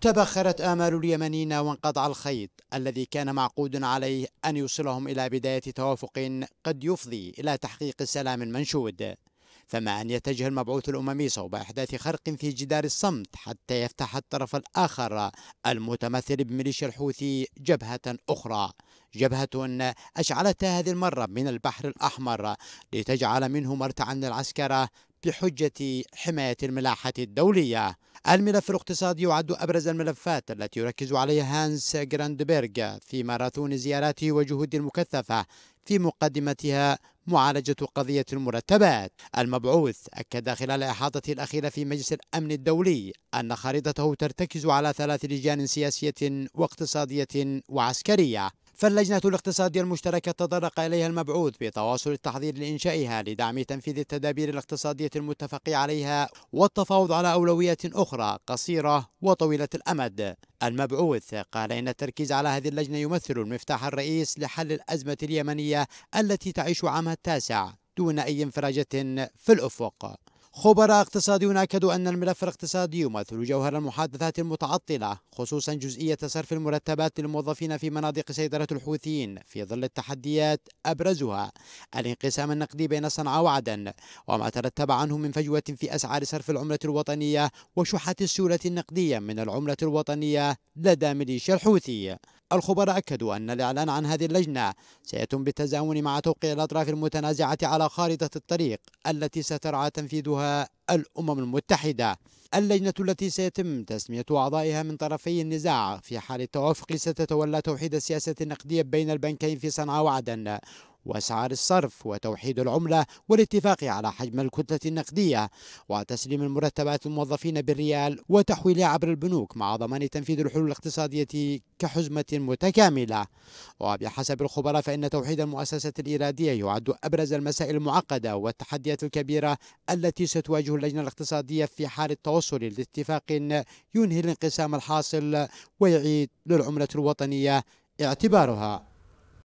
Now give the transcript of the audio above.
تبخرت آمال اليمنيين وانقطع الخيط الذي كان معقود عليه أن يوصلهم إلى بداية توافق قد يفضي إلى تحقيق السلام المنشود فما أن يتجه المبعوث الأممي صوب إحداث خرق في جدار الصمت حتى يفتح الطرف الآخر المتمثل بميليشيا الحوثي جبهة أخرى جبهة أشعلتها هذه المرة من البحر الأحمر لتجعل منه مرتعا للعسكرة بحجة حماية الملاحة الدولية الملف الاقتصادي يعد أبرز الملفات التي يركز عليها هانس جراندبرغ في ماراثون زياراته وجهود المكثفة في مقدمتها معالجة قضية المرتبات المبعوث أكد خلال إحاطة الأخيرة في مجلس الأمن الدولي أن خريطته ترتكز على ثلاث لجان سياسية واقتصادية وعسكرية فاللجنة الاقتصادية المشتركة تطرق إليها المبعوث بتواصل التحضير لإنشائها لدعم تنفيذ التدابير الاقتصادية المتفق عليها والتفاوض على أولويات أخرى قصيرة وطويلة الأمد المبعوث قال إن التركيز على هذه اللجنة يمثل المفتاح الرئيس لحل الأزمة اليمنية التي تعيش عامها التاسع دون أي انفراجة في الأفق خبراء اقتصاديون أكدوا أن الملف الاقتصادي يمثل جوهر المحادثات المتعطلة خصوصا جزئية صرف المرتبات للموظفين في مناطق سيطرة الحوثيين في ظل التحديات أبرزها الانقسام النقدي بين صنعاء وعدن وما ترتب عنه من فجوة في أسعار صرف العملة الوطنية وشحة السيولة النقدية من العملة الوطنية لدى ميليشيا الحوثي الخبراء أكدوا أن الإعلان عن هذه اللجنة سيتم بالتزامن مع توقيع الأطراف المتنازعة على خارطة الطريق التي سترعى تنفيذها الأمم المتحدة اللجنة التي سيتم تسمية أعضائها من طرفي النزاع في حال التوافق ستتولى توحيد السياسة النقدية بين البنكين في صنعاء وعدن وأسعار الصرف وتوحيد العملة والاتفاق على حجم الكتلة النقدية وتسليم المرتبات للموظفين بالريال وتحويلها عبر البنوك مع ضمان تنفيذ الحلول الاقتصادية كحزمة متكاملة وبحسب الخبراء فإن توحيد المؤسسة الإيرادية يعد أبرز المسائل المعقدة والتحديات الكبيرة التي ستواجه اللجنة الاقتصادية في حال التوصل لاتفاق ينهي الانقسام الحاصل ويعيد للعملة الوطنية اعتبارها